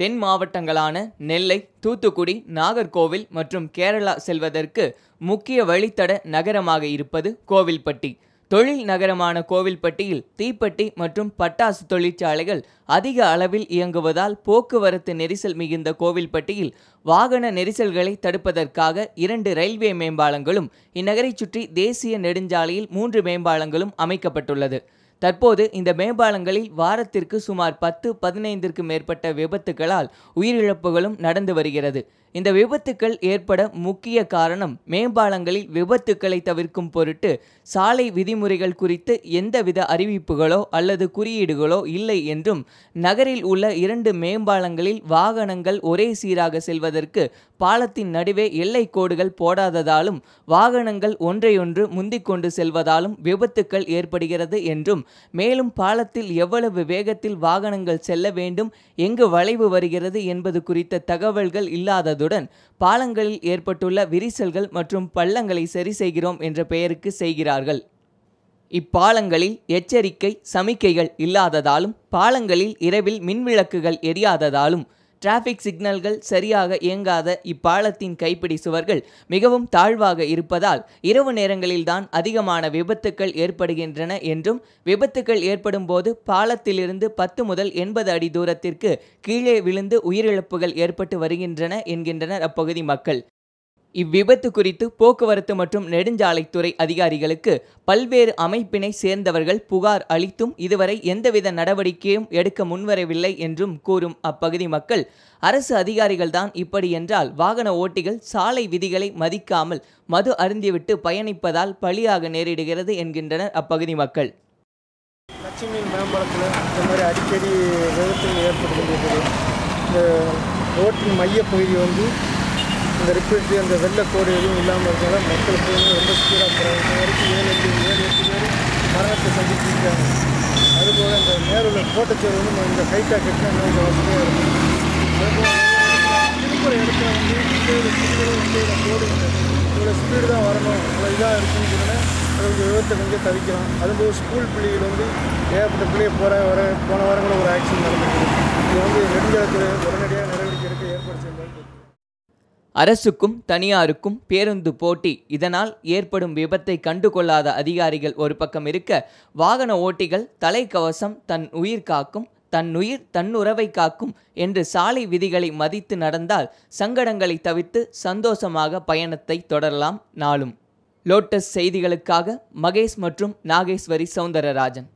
தென் மாவட்டங்களான நெல்லை தூத்துக்குடி நாகர்கோவில் மற்றும் கேரளா செல்வதற்கு முக்கிய வழித்தட நகரமாக இருப்பது கோவில்பட்டி தொழில் நகரமான கோவில்பட்டியில் தீப்பெட்டி மற்றும் பட்டாசு தொழிற்சாலைகள் அதிக அளவில் இயங்குவதால் போக்குவரத்து நெரிசல் மிகுந்த கோவில்பட்டியில் வாகன நெரிசல்களை தடுப்பதற்காக இரண்டு ரயில்வே மேம்பாலங்களும் இந்நகரை சுற்றி தேசிய நெடுஞ்சாலையில் மூன்று மேம்பாலங்களும் அமைக்கப்பட்டுள்ளது தற்போது இந்த மேம்பாலங்களில் வாரத்திற்கு சுமார் பத்து பதினைந்திற்கு மேற்பட்ட விபத்துகளால் உயிரிழப்புகளும் நடந்து வருகிறது இந்த விபத்துக்கள் ஏற்பட முக்கிய காரணம் மேம்பாலங்களில் விபத்துக்களை தவிர்க்கும் பொருட்டு சாலை விதிமுறைகள் குறித்து எந்தவித அறிவிப்புகளோ அல்லது குறியீடுகளோ இல்லை என்றும் நகரில் உள்ள இரண்டு மேம்பாலங்களில் வாகனங்கள் ஒரே சீராக செல்வதற்கு பாலத்தின் நடுவே எல்லை கோடுகள் போடாததாலும் வாகனங்கள் ஒன்றையொன்று முந்திக்கொண்டு செல்வதாலும் விபத்துக்கள் ஏற்படுகிறது என்றும் மேலும் பாலத்தில் எவ்வளவு வேகத்தில் வாகனங்கள் செல்ல வேண்டும் எங்கு வளைவு வருகிறது என்பது குறித்த தகவல்கள் இல்லாததுடன் பாலங்களில் ஏற்பட்டுள்ள விரிசல்கள் மற்றும் பள்ளங்களை சரி செய்கிறோம் என்ற பெயருக்கு செய்கிறார்கள் இப்பாலங்களில் எச்சரிக்கை சமிக்கைகள் இல்லாததாலும் பாலங்களில் இரவில் மின்விளக்குகள் எரியாததாலும் டிராஃபிக் சிக்னல்கள் சரியாக இயங்காத இப்பாலத்தின் கைப்பிடி சுவர்கள் மிகவும் தாழ்வாக இருப்பதால் இரவு நேரங்களில்தான் அதிகமான விபத்துக்கள் ஏற்படுகின்றன என்றும் விபத்துக்கள் ஏற்படும் போது பாலத்திலிருந்து பத்து முதல் எண்பது அடி தூரத்திற்கு கீழே விழுந்து உயிரிழப்புகள் ஏற்பட்டு வருகின்றன என்கின்றனர் அப்பகுதி மக்கள் இவ்விபத்து குறித்து போக்குவரத்து மற்றும் நெடுஞ்சாலைத்துறை அதிகாரிகளுக்கு பல்வேறு அமைப்பினை சேர்ந்தவர்கள் புகார் அளித்தும் இதுவரை எந்தவித நடவடிக்கையும் எடுக்க முன்வரவில்லை என்றும் கூறும் அப்பகுதி மக்கள் அரசு அதிகாரிகள்தான் இப்படி என்றால் வாகன ஓட்டிகள் சாலை விதிகளை மதிக்காமல் மது அருந்திவிட்டு பயணிப்பதால் பலியாக நேரிடுகிறது என்கின்றனர் அப்பகுதி மக்கள் மேம்பாலத்தில் இந்த மாதிரி அடிக்கடி விபத்து ஏற்படுகின்றது இந்த ரோட்டின் மையப்பகுதி வந்து இந்த ரிப்பீட்டு அந்த வெள்ளக்கோடு எதுவும் இல்லாமல் இருக்கிறதால மக்கள் போய் ரொம்ப ஸ்பீடாக போகிறாங்க இந்த வரைக்கும் ஏழு எட்டு ஏழு எட்டு பேர் மரணத்தை இருக்காங்க அதுபோல் இந்த நேருள்ள கோட்டச்சோர் வந்து நம்ம இந்த ஹைட்டாக கட்டினா கொஞ்சம் வசதியாக இருக்கும் இருக்கிற இடத்துல வந்து இந்தியோட கோடு இவ்வளோ ஸ்பீடு தான் வரணும் இவ்வளோ இதாக இருக்குன்னு அது கொஞ்சம் விபத்தை கொஞ்சம் தவிக்கலாம் அதுபோல் ஸ்கூல் பிள்ளைகள் வந்து ஏகப்பட்ட பிள்ளையை போகிற வர போன வாரங்களில் ஒரு ஆக்சிடென்ட் நடந்துருக்கு இது வந்து நெடுஞ்சாலத்தில் உடனடியாக அரசுக்கும் தனியாருக்கும் பேருந்து போட்டி இதனால் ஏற்படும் விபத்தை கண்டுகொள்ளாத அதிகாரிகள் ஒரு பக்கம் இருக்க வாகன ஓட்டிகள் தலைக்கவசம் தன் உயிர் காக்கும் தன் உயிர் தன்னுறவை காக்கும் என்று சாலை விதிகளை மதித்து நடந்தால் சங்கடங்களை தவிர்த்து சந்தோஷமாக பயணத்தை தொடரலாம் நாளும் லோட்டஸ் செய்திகளுக்காக மகேஷ் மற்றும் நாகேஸ்வரி சௌந்தரராஜன்